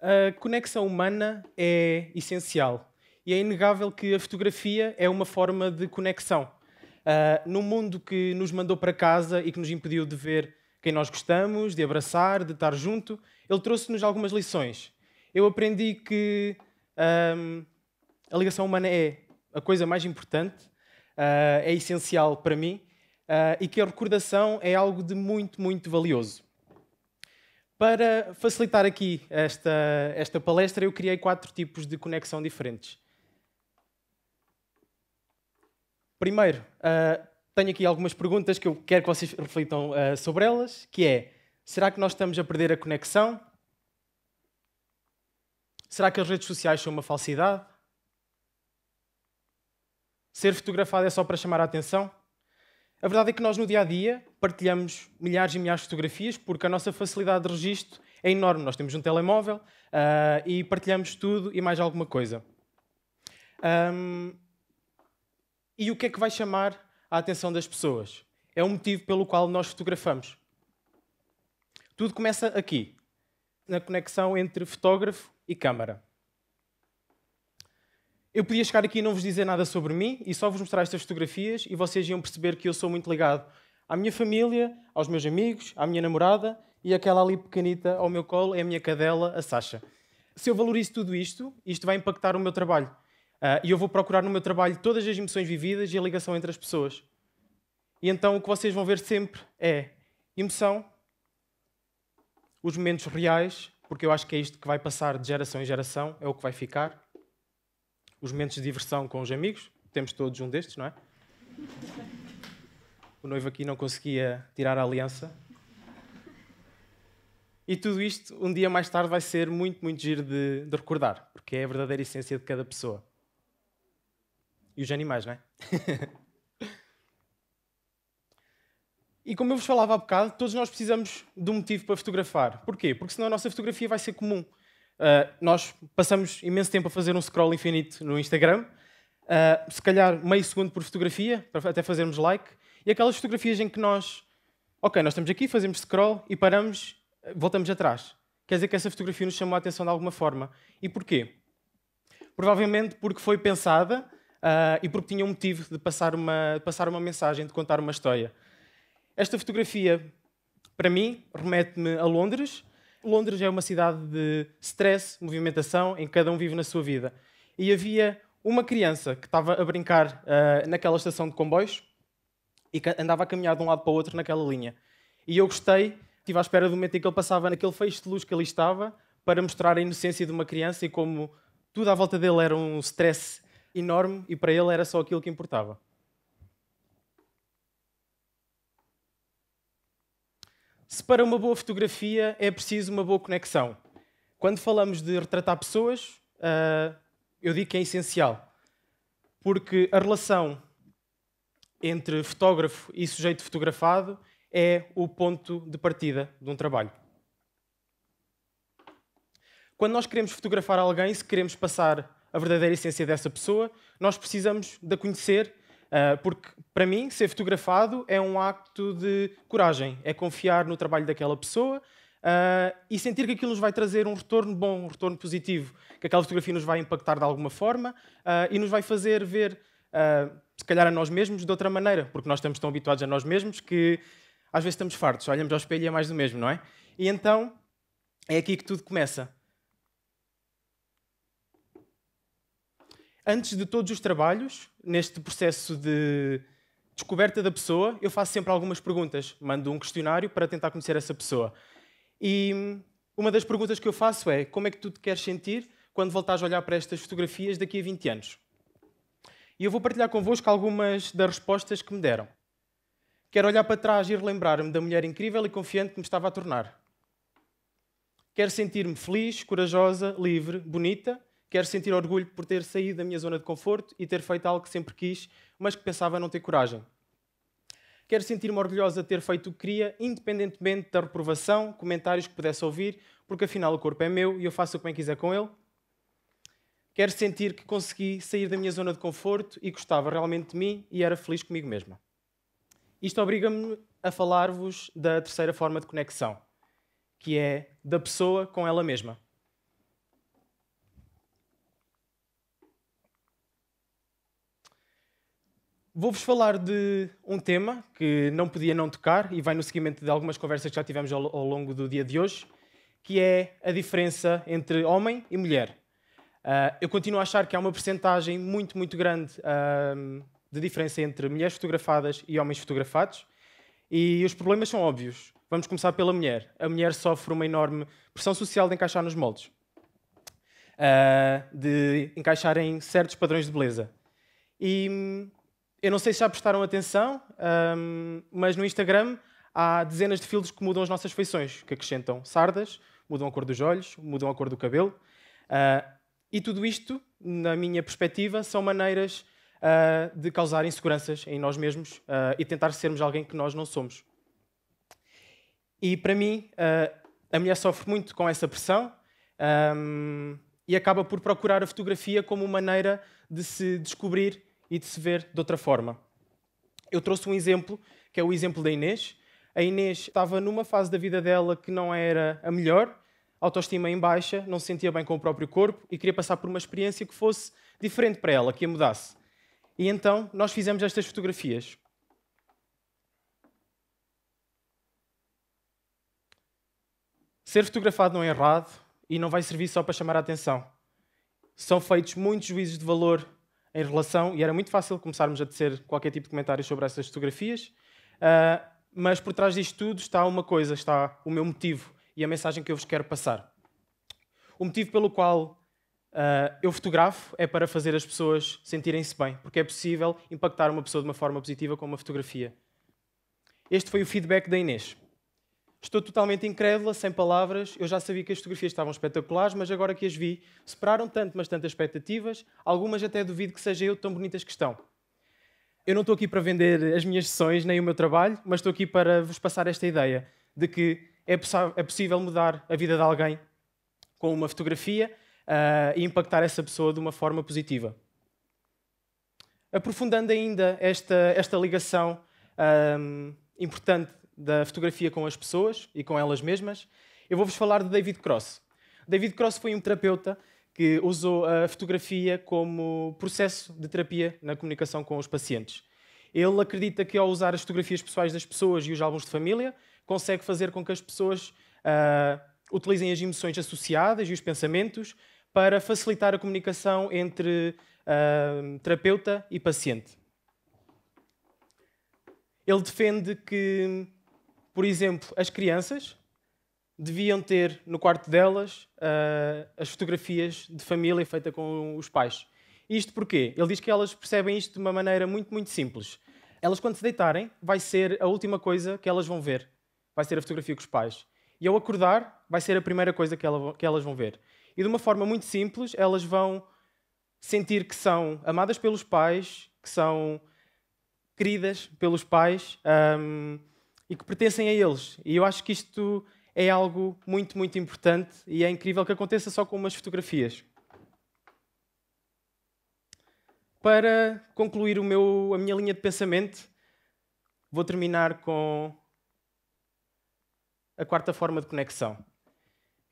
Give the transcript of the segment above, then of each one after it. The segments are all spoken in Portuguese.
a conexão humana é essencial e é inegável que a fotografia é uma forma de conexão. Uh, no mundo que nos mandou para casa e que nos impediu de ver quem nós gostamos, de abraçar, de estar junto, ele trouxe-nos algumas lições. Eu aprendi que um, a ligação humana é a coisa mais importante, uh, é essencial para mim uh, e que a recordação é algo de muito, muito valioso. Para facilitar aqui esta, esta palestra, eu criei quatro tipos de conexão diferentes. Primeiro, uh, tenho aqui algumas perguntas que eu quero que vocês reflitam uh, sobre elas, que é, será que nós estamos a perder a conexão? Será que as redes sociais são uma falsidade? Ser fotografado é só para chamar a atenção? A verdade é que nós, no dia a dia, partilhamos milhares e milhares de fotografias porque a nossa facilidade de registro é enorme. Nós temos um telemóvel uh, e partilhamos tudo e mais alguma coisa. Um, e o que é que vai chamar a atenção das pessoas? É o motivo pelo qual nós fotografamos. Tudo começa aqui, na conexão entre fotógrafo e câmara. Eu podia chegar aqui e não vos dizer nada sobre mim e só vos mostrar estas fotografias e vocês iam perceber que eu sou muito ligado à minha família, aos meus amigos, à minha namorada e aquela ali pequenita ao meu colo é a minha cadela, a Sasha. Se eu valorizo tudo isto, isto vai impactar o meu trabalho. Uh, e eu vou procurar no meu trabalho todas as emoções vividas e a ligação entre as pessoas. E então o que vocês vão ver sempre é emoção, os momentos reais, porque eu acho que é isto que vai passar de geração em geração, é o que vai ficar os momentos de diversão com os amigos. Temos todos um destes, não é? O noivo aqui não conseguia tirar a aliança. E tudo isto, um dia mais tarde, vai ser muito, muito giro de, de recordar, porque é a verdadeira essência de cada pessoa. E os animais, não é? E como eu vos falava há bocado, todos nós precisamos de um motivo para fotografar. Porquê? Porque senão a nossa fotografia vai ser comum. Ah, nós passamos imenso tempo a fazer um scroll infinito no Instagram, uh, se calhar meio segundo por fotografia, para até fazermos like, e aquelas fotografias em que nós, ok, nós estamos aqui, fazemos scroll e paramos, voltamos atrás. Quer dizer que essa fotografia nos chamou a atenção de alguma forma. E porquê? Provavelmente porque foi pensada uh, e porque tinha um motivo de passar, uma, de passar uma mensagem, de contar uma história. Esta fotografia, para mim, remete-me a Londres, Londres é uma cidade de stress, movimentação, em que cada um vive na sua vida. E havia uma criança que estava a brincar uh, naquela estação de comboios e andava a caminhar de um lado para o outro naquela linha. E eu gostei, estive à espera do momento em que ele passava naquele feixe de luz que ali estava para mostrar a inocência de uma criança e como tudo à volta dele era um stress enorme e para ele era só aquilo que importava. se para uma boa fotografia é preciso uma boa conexão. Quando falamos de retratar pessoas, ah, eu digo que é essencial, porque a relação entre fotógrafo e sujeito fotografado é o ponto de partida de um trabalho. Quando nós queremos fotografar alguém, se queremos passar a verdadeira essência dessa pessoa, nós precisamos de a conhecer Uh, porque, para mim, ser fotografado é um acto de coragem, é confiar no trabalho daquela pessoa uh, e sentir que aquilo nos vai trazer um retorno bom, um retorno positivo, que aquela fotografia nos vai impactar de alguma forma uh, e nos vai fazer ver, se calhar, a nós mesmos de outra maneira, porque nós estamos tão habituados a nós mesmos que às vezes estamos fartos, olhamos ao espelho e é mais do mesmo, não é? E então é aqui que tudo começa. Antes de todos os trabalhos, neste processo de descoberta da pessoa, eu faço sempre algumas perguntas. Mando um questionário para tentar conhecer essa pessoa. E hum, uma das perguntas que eu faço é: como é que tu te queres sentir quando voltares a olhar para estas fotografias daqui a 20 anos? E eu vou partilhar convosco algumas das respostas que me deram. Quero olhar para trás e relembrar-me da mulher incrível e confiante que me estava a tornar. Quero sentir-me feliz, corajosa, livre, bonita Quero sentir orgulho por ter saído da minha zona de conforto e ter feito algo que sempre quis, mas que pensava não ter coragem. Quero sentir-me orgulhosa de ter feito o que queria, independentemente da reprovação, comentários que pudesse ouvir, porque afinal o corpo é meu e eu faço o que bem quiser com ele. Quero sentir que consegui sair da minha zona de conforto e gostava realmente de mim e era feliz comigo mesma. Isto obriga-me a falar-vos da terceira forma de conexão, que é da pessoa com ela mesma. Vou-vos falar de um tema que não podia não tocar e vai no seguimento de algumas conversas que já tivemos ao, ao longo do dia de hoje, que é a diferença entre homem e mulher. Uh, eu continuo a achar que há uma percentagem muito, muito grande uh, de diferença entre mulheres fotografadas e homens fotografados. E os problemas são óbvios. Vamos começar pela mulher. A mulher sofre uma enorme pressão social de encaixar nos moldes, uh, de encaixar em certos padrões de beleza. E hum, eu não sei se já prestaram atenção, um, mas no Instagram há dezenas de filtros que mudam as nossas feições, que acrescentam sardas, mudam a cor dos olhos, mudam a cor do cabelo. Uh, e tudo isto, na minha perspectiva, são maneiras uh, de causar inseguranças em nós mesmos uh, e tentar sermos alguém que nós não somos. E para mim, a mulher sofre muito com essa pressão um, e acaba por procurar a fotografia como maneira de se descobrir e de se ver de outra forma. Eu trouxe um exemplo, que é o exemplo da Inês. A Inês estava numa fase da vida dela que não era a melhor, autoestima em baixa, não se sentia bem com o próprio corpo e queria passar por uma experiência que fosse diferente para ela, que a mudasse. E então nós fizemos estas fotografias. Ser fotografado não é errado e não vai servir só para chamar a atenção. São feitos muitos juízos de valor em relação, e era muito fácil começarmos a tecer qualquer tipo de comentário sobre essas fotografias, uh, mas por trás disto tudo está uma coisa, está o meu motivo e a mensagem que eu vos quero passar. O motivo pelo qual uh, eu fotografo é para fazer as pessoas sentirem-se bem, porque é possível impactar uma pessoa de uma forma positiva com uma fotografia. Este foi o feedback da Inês. Estou totalmente incrédula, sem palavras. Eu já sabia que as fotografias estavam espetaculares, mas agora que as vi, superaram tanto, mas tantas expectativas, algumas até duvido que seja eu tão bonitas que estão. Eu não estou aqui para vender as minhas sessões nem o meu trabalho, mas estou aqui para vos passar esta ideia de que é, é possível mudar a vida de alguém com uma fotografia uh, e impactar essa pessoa de uma forma positiva. Aprofundando ainda esta, esta ligação ah, importante da fotografia com as pessoas e com elas mesmas, eu vou-vos falar de David Cross. David Cross foi um terapeuta que usou a fotografia como processo de terapia na comunicação com os pacientes. Ele acredita que ao usar as fotografias pessoais das pessoas e os álbuns de família, consegue fazer com que as pessoas uh, utilizem as emoções associadas e os pensamentos para facilitar a comunicação entre uh, terapeuta e paciente. Ele defende que por exemplo, as crianças deviam ter no quarto delas uh, as fotografias de família feita com os pais. Isto porquê? Ele diz que elas percebem isto de uma maneira muito, muito simples. Elas, quando se deitarem, vai ser a última coisa que elas vão ver. Vai ser a fotografia com os pais. E ao acordar, vai ser a primeira coisa que, ela, que elas vão ver. E de uma forma muito simples, elas vão sentir que são amadas pelos pais, que são queridas pelos pais. Um, e que pertencem a eles. E eu acho que isto é algo muito, muito importante e é incrível que aconteça só com umas fotografias. Para concluir o meu, a minha linha de pensamento, vou terminar com a quarta forma de conexão,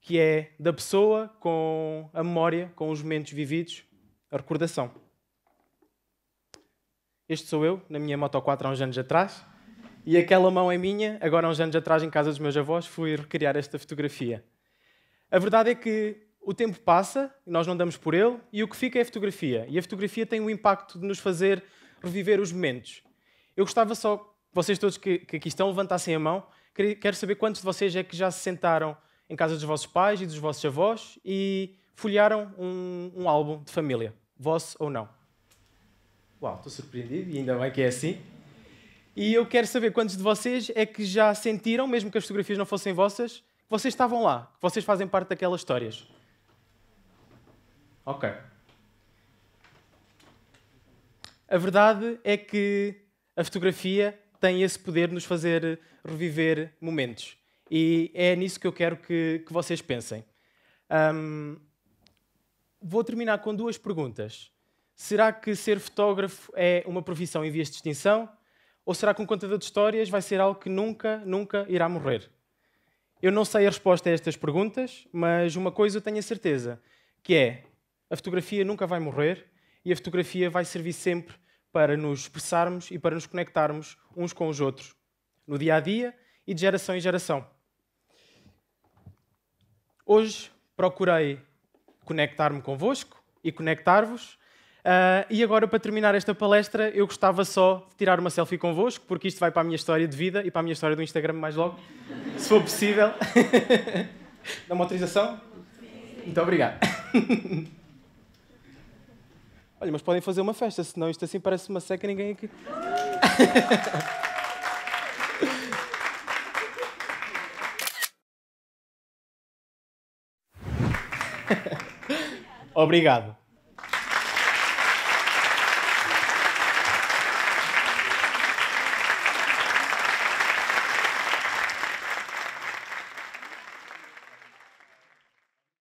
que é da pessoa com a memória, com os momentos vividos, a recordação. Este sou eu, na minha Moto 4 há uns anos atrás. E aquela mão é minha. Agora, há uns anos atrás, em casa dos meus avós, fui recriar esta fotografia. A verdade é que o tempo passa, nós não damos por ele, e o que fica é a fotografia. E a fotografia tem o impacto de nos fazer reviver os momentos. Eu gostava só que vocês todos que, que aqui estão levantassem a mão. Quero saber quantos de vocês é que já se sentaram em casa dos vossos pais e dos vossos avós e folhearam um, um álbum de família, vosso ou não. Uau, estou surpreendido e ainda bem que é assim. E eu quero saber quantos de vocês é que já sentiram, mesmo que as fotografias não fossem vossas, que vocês estavam lá, que vocês fazem parte daquelas histórias. Ok. A verdade é que a fotografia tem esse poder de nos fazer reviver momentos. E é nisso que eu quero que, que vocês pensem. Um, vou terminar com duas perguntas. Será que ser fotógrafo é uma profissão em vias de extinção? Ou será que um contador de histórias vai ser algo que nunca, nunca irá morrer? Eu não sei a resposta a estas perguntas, mas uma coisa eu tenho a certeza, que é a fotografia nunca vai morrer e a fotografia vai servir sempre para nos expressarmos e para nos conectarmos uns com os outros, no dia a dia e de geração em geração. Hoje procurei conectar-me convosco e conectar-vos Uh, e agora, para terminar esta palestra, eu gostava só de tirar uma selfie convosco, porque isto vai para a minha história de vida e para a minha história do Instagram mais logo, se for possível. Dá-me autorização? Muito obrigado. Olha, mas podem fazer uma festa, senão isto assim parece uma seca ninguém aqui. Obrigado.